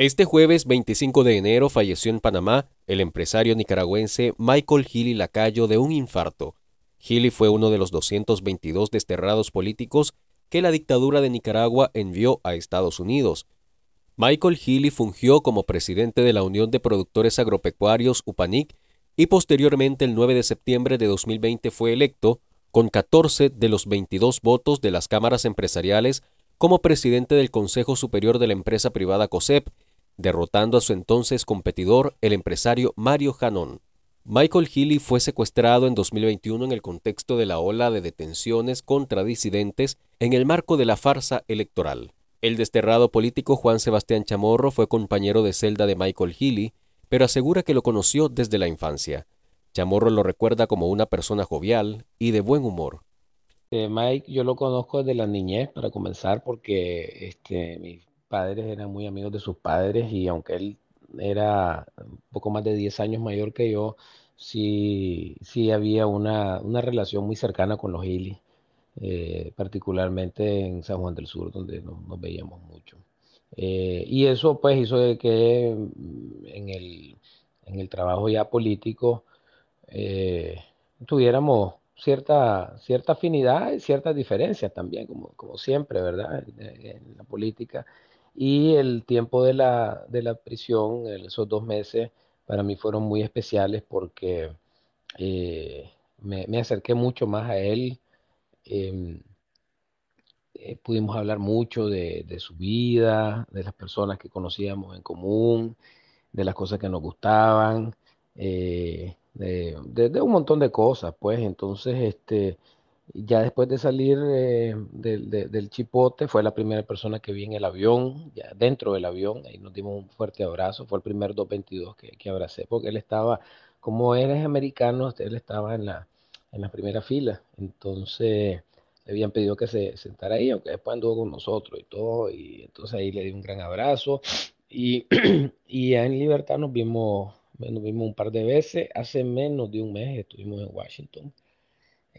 Este jueves 25 de enero falleció en Panamá el empresario nicaragüense Michael Hilly Lacayo de un infarto. Hilly fue uno de los 222 desterrados políticos que la dictadura de Nicaragua envió a Estados Unidos. Michael Hilly fungió como presidente de la Unión de Productores Agropecuarios UPANIC y posteriormente el 9 de septiembre de 2020 fue electo con 14 de los 22 votos de las cámaras empresariales como presidente del Consejo Superior de la Empresa Privada COSEP derrotando a su entonces competidor, el empresario Mario Janón. Michael Healy fue secuestrado en 2021 en el contexto de la ola de detenciones contra disidentes en el marco de la farsa electoral. El desterrado político Juan Sebastián Chamorro fue compañero de celda de Michael Healy, pero asegura que lo conoció desde la infancia. Chamorro lo recuerda como una persona jovial y de buen humor. Eh, Mike, yo lo conozco desde la niñez, para comenzar, porque este, padres eran muy amigos de sus padres y aunque él era un poco más de 10 años mayor que yo, sí, había una, relación muy cercana con los Hilly, eh, particularmente en San Juan del Sur, donde nos, veíamos mucho. Eh, y eso pues hizo de que mm, en el, en el trabajo ya político eh, tuviéramos cierta, cierta afinidad y ciertas diferencias también, como, siempre, ¿verdad? en la política y el tiempo de la, prisión, esos dos meses, para mí fueron muy especiales porque eh, me, acerqué mucho más a él. Em, eh, pudimos hablar mucho de, su vida, de las personas que conocíamos en común, de las cosas que nos gustaban, eh, de, de, un montón de cosas, pues entonces este, ya después de salir eh, del chipote, fue la primera persona que vi en el avión, ya dentro del avión, ahí nos dimos un fuerte abrazo, fue el primer 222 que, que abracé, porque él estaba, como eres es americano, este, él estaba en la, primera fila, entonces le habían pedido que se sentara ahí, aunque después anduvo con nosotros y todo, y entonces ahí le di un gran abrazo, y, y en Libertad nos vimos, nos vimos un par de veces, hace menos de un mes estuvimos en Washington,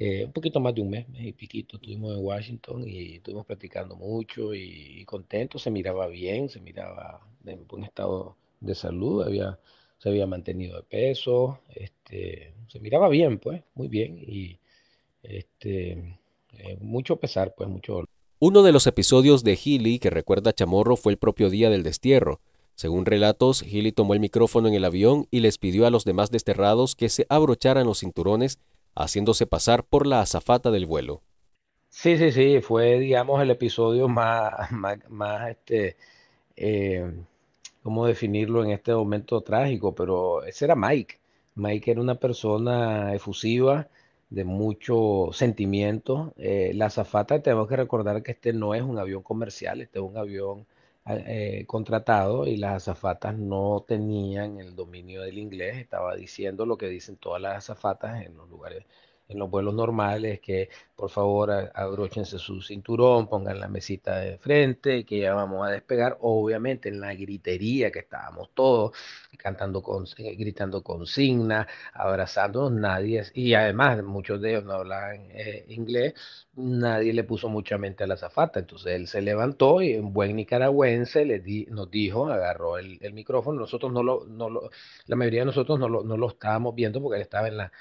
eh, un poquito más de un mes, y piquito, estuvimos en Washington y estuvimos practicando mucho y, contentos, se miraba bien, se miraba en buen estado de salud, había, se había mantenido de peso, este, se miraba bien, pues, muy bien y este, eh, mucho pesar, pues, mucho Uno de los episodios de Healy que recuerda Chamorro fue el propio día del destierro. Según relatos, Healy tomó el micrófono en el avión y les pidió a los demás desterrados que se abrocharan los cinturones haciéndose pasar por la azafata del vuelo. Sí, sí, sí, fue, digamos, el episodio más, más, este, eh, ¿cómo definirlo en este momento trágico? Pero ese era Mike. Mike era una persona efusiva, de mucho sentimiento. Eh, la azafata, tenemos que recordar que este no es un avión comercial, este es un avión eh, contratado y las azafatas no tenían el dominio del inglés, estaba diciendo lo que dicen todas las azafatas en los lugares en los vuelos normales que por favor abróchense su cinturón, pongan la mesita de frente, que ya vamos a despegar. Obviamente en la gritería que estábamos todos cantando con, eh, gritando consignas, abrazándonos, nadie, y además muchos de ellos no hablaban eh, inglés, nadie le puso mucha mente a la zafata. Entonces él se levantó y en buen nicaragüense le di, nos dijo, agarró el, micrófono. Nosotros no lo, no lo, la mayoría de nosotros no lo estábamos viendo porque él estaba en la,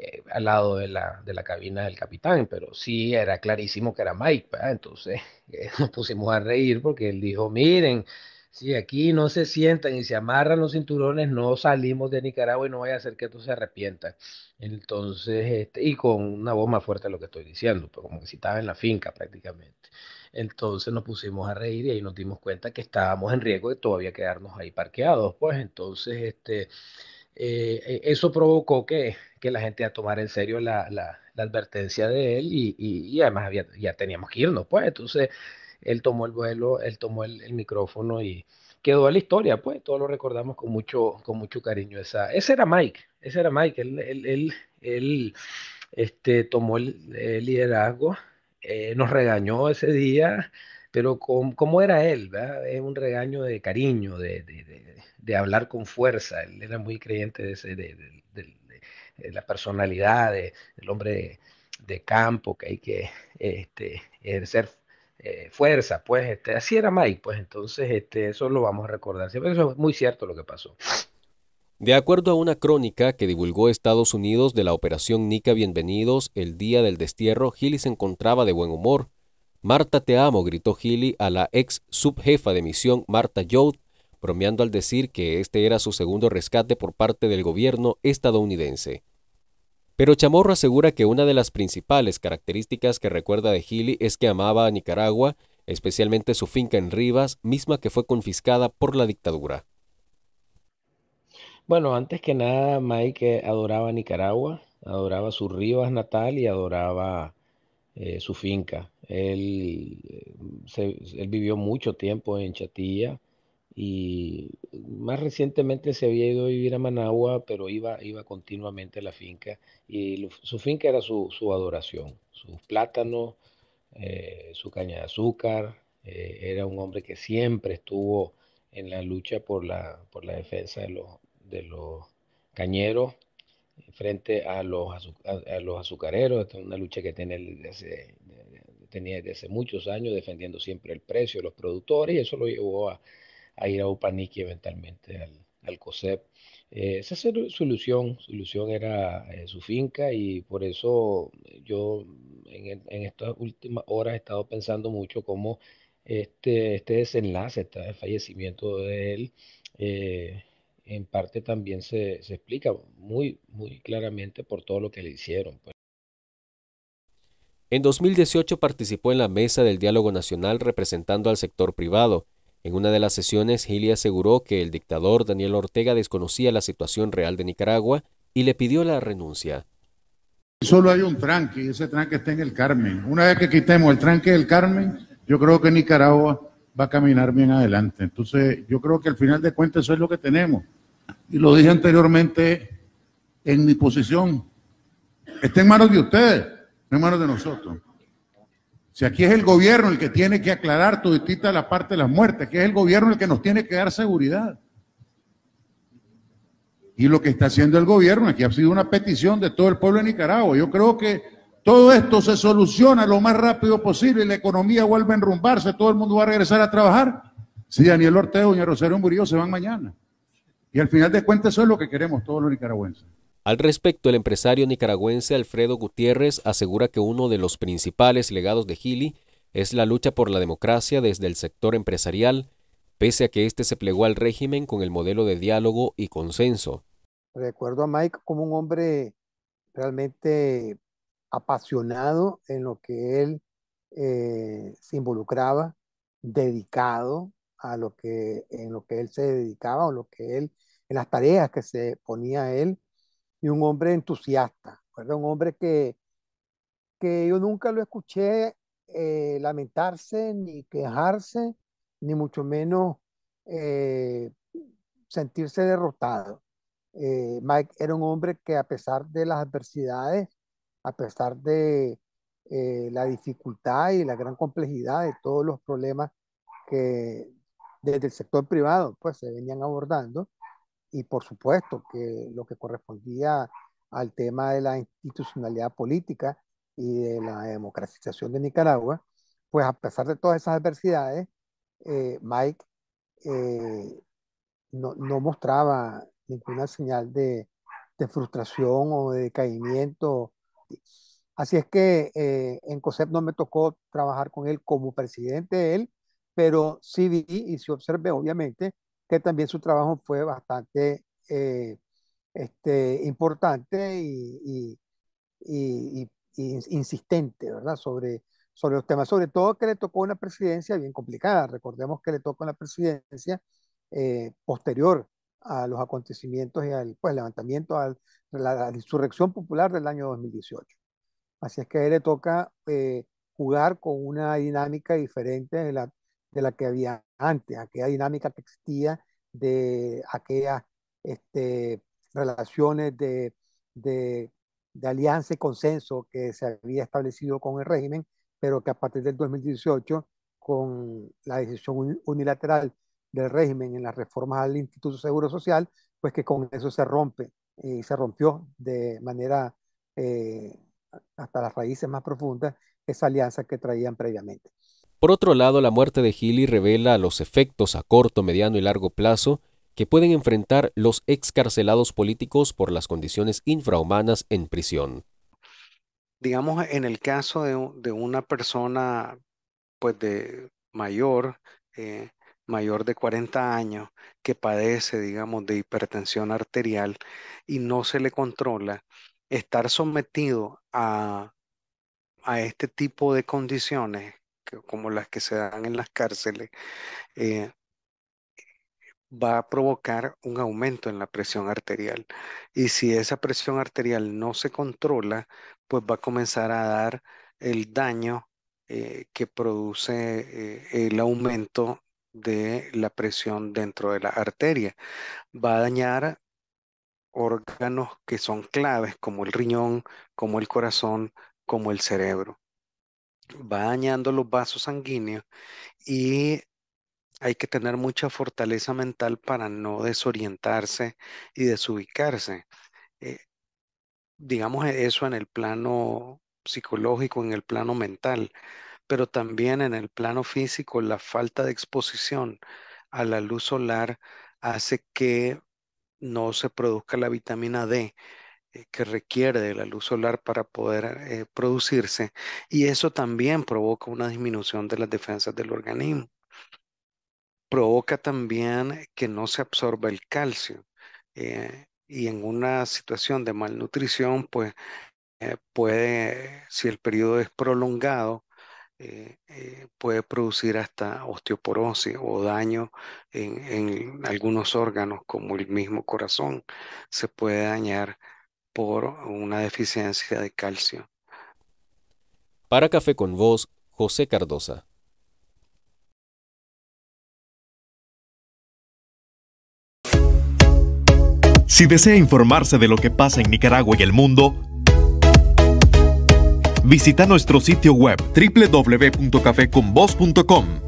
eh, al lado de la, de la, cabina del capitán, pero sí era clarísimo que era Mike, entonces eh, nos pusimos a reír porque él dijo, miren, si aquí no se sientan y se amarran los cinturones, no salimos de Nicaragua y no vaya a hacer que esto se arrepienta. Entonces, este, y con una voz más fuerte lo que estoy diciendo, pero pues, como que si estaba en la finca prácticamente. Entonces nos pusimos a reír y ahí nos dimos cuenta que estábamos en riesgo de todavía quedarnos ahí parqueados. Pues entonces, este, eh, eso provocó que que la gente a tomar en serio la, advertencia de él y, además ya teníamos que irnos, pues. Entonces él tomó el vuelo, él tomó el, micrófono y quedó la historia, pues. Todos lo recordamos con mucho, con mucho cariño. Esa, ese era Mike, ese era Mike. Él, él, este, tomó el, liderazgo, eh, nos regañó ese día pero como era él? Es un regaño de cariño, de, hablar con fuerza. Él era muy creyente de ese, del, eh, la personalidad del hombre de, campo, que hay que este, ejercer eh, fuerza, pues este, así era Mike, pues entonces este, eso lo vamos a recordar siempre, eso es muy cierto lo que pasó. De acuerdo a una crónica que divulgó Estados Unidos de la Operación Nica Bienvenidos el día del destierro, Gilly se encontraba de buen humor. Marta te amo, gritó Gilly a la ex subjefa de misión Marta Youth, bromeando al decir que este era su segundo rescate por parte del gobierno estadounidense. Pero Chamorro asegura que una de las principales características que recuerda de Gili es que amaba a Nicaragua, especialmente su finca en Rivas, misma que fue confiscada por la dictadura. Bueno, antes que nada, Mike eh, adoraba Nicaragua, adoraba su Rivas natal y adoraba eh, su finca. Él, eh, él vivió mucho tiempo en Chatilla, y más recientemente se había ido a vivir a Managua, pero iba, iba continuamente a la finca y su finca era su, su adoración, sus plátanos, eh, su caña de azúcar, eh, era un hombre que siempre estuvo en la lucha por la, por la defensa de los, de los cañeros frente a los, a, los azucareros, Esta es una lucha que tiene tenía desde hace muchos años defendiendo siempre el precio de los productores y eso lo llevó a a ir a Upaniki eventualmente, al, al COSEP. Eh, esa es su ilusión, su ilusión era eh, su finca y por eso yo en, en, estas últimas horas he estado pensando mucho cómo este, este desenlace, este fallecimiento de él, eh, en parte también se, explica muy, muy claramente por todo lo que le hicieron. Pues. En 2018 participó en la Mesa del Diálogo Nacional representando al sector privado en una de las sesiones, Healy aseguró que el dictador Daniel Ortega desconocía la situación real de Nicaragua y le pidió la renuncia. Solo hay un tranque y ese tranque está en el Carmen. Una vez que quitemos el tranque del Carmen, yo creo que Nicaragua va a caminar bien adelante. Entonces, yo creo que al final de cuentas eso es lo que tenemos. Y lo dije anteriormente en mi posición. Está en manos de ustedes, no en manos de nosotros. Si aquí es el gobierno el que tiene que aclarar toditita la parte de las muertes, aquí es el gobierno el que nos tiene que dar seguridad. Y lo que está haciendo el gobierno, aquí ha sido una petición de todo el pueblo de Nicaragua. Yo creo que todo esto se soluciona lo más rápido posible, la economía vuelve a enrumbarse, todo el mundo va a regresar a trabajar. Si Daniel Ortega y Doña Rosario Murillo se van mañana. Y al final de cuentas eso es lo que queremos todos los nicaragüenses. Al respecto, el empresario nicaragüense Alfredo Gutiérrez asegura que uno de los principales legados de Gili es la lucha por la democracia desde el sector empresarial, pese a que éste se plegó al régimen con el modelo de diálogo y consenso. Recuerdo a Mike como un hombre realmente apasionado en lo que él eh, se involucraba, dedicado a lo que, en lo que él se dedicaba o lo que él, en las tareas que se ponía él y un hombre entusiasta, Un hombre que, que yo nunca lo escuché eh, lamentarse, ni quejarse, ni mucho menos eh, sentirse derrotado. Eh, Mike era un hombre que a pesar de las adversidades, a pesar de la dificultad y la gran complejidad de todos los problemas que desde el sector privado pues se venían abordando, y por supuesto que lo que correspondía al tema de la institucionalidad política y de la democratización de Nicaragua, pues a pesar de todas esas adversidades, eh, Mike eh, no, no, mostraba ninguna señal de, de, frustración o de decaimiento. Así es que eh, en COSEP no me tocó trabajar con él como presidente de él, pero sí vi y sí observé, obviamente, que también su trabajo fue bastante eh, este, importante y, insistente, ¿verdad? Sobre, sobre los temas, sobre todo que le tocó una presidencia bien complicada. Recordemos que le tocó una presidencia eh, posterior a los acontecimientos y al pues, levantamiento, a la, insurrección popular del año 2018. Así es que a él le toca eh, jugar con una dinámica diferente de la de la que había antes, aquella dinámica que existía de aquellas este, relaciones de, alianza y consenso que se había establecido con el régimen, pero que a partir del 2018, con la decisión unilateral del régimen en las reformas al Instituto Seguro Social, pues que con eso se rompe y se rompió de manera eh, hasta las raíces más profundas esa alianza que traían previamente. Por otro lado, la muerte de Healy revela los efectos a corto, mediano y largo plazo que pueden enfrentar los excarcelados políticos por las condiciones infrahumanas en prisión. Digamos, en el caso de, una persona pues de mayor, eh, mayor de 40 años, que padece, digamos, de hipertensión arterial y no se le controla, estar sometido a, a este tipo de condiciones como las que se dan en las cárceles, eh, va a provocar un aumento en la presión arterial. Y si esa presión arterial no se controla, pues va a comenzar a dar el daño eh, que produce eh, el aumento de la presión dentro de la arteria. Va a dañar órganos que son claves, como el riñón, como el corazón, como el cerebro va dañando los vasos sanguíneos y hay que tener mucha fortaleza mental para no desorientarse y desubicarse. Eh, digamos e, eso en el plano psicológico, en el plano mental, pero también en el plano físico, la falta de exposición a la luz solar hace que no se produzca la vitamina D eh, que requiere de la luz solar para poder eh, producirse y eso también provoca una disminución de las defensas del organismo. Provoca también que no se absorba el calcio eh, y en una situación de malnutrición, pues puede, si el periodo es prolongado, puede producir hasta osteoporosis o daño en algunos órganos como el mismo corazón. Se puede dañar por una deficiencia de calcio. Para Café con Voz, José Cardosa. Si desea informarse de lo que pasa en Nicaragua y el mundo, visita nuestro sitio web www.cafeconvoz.com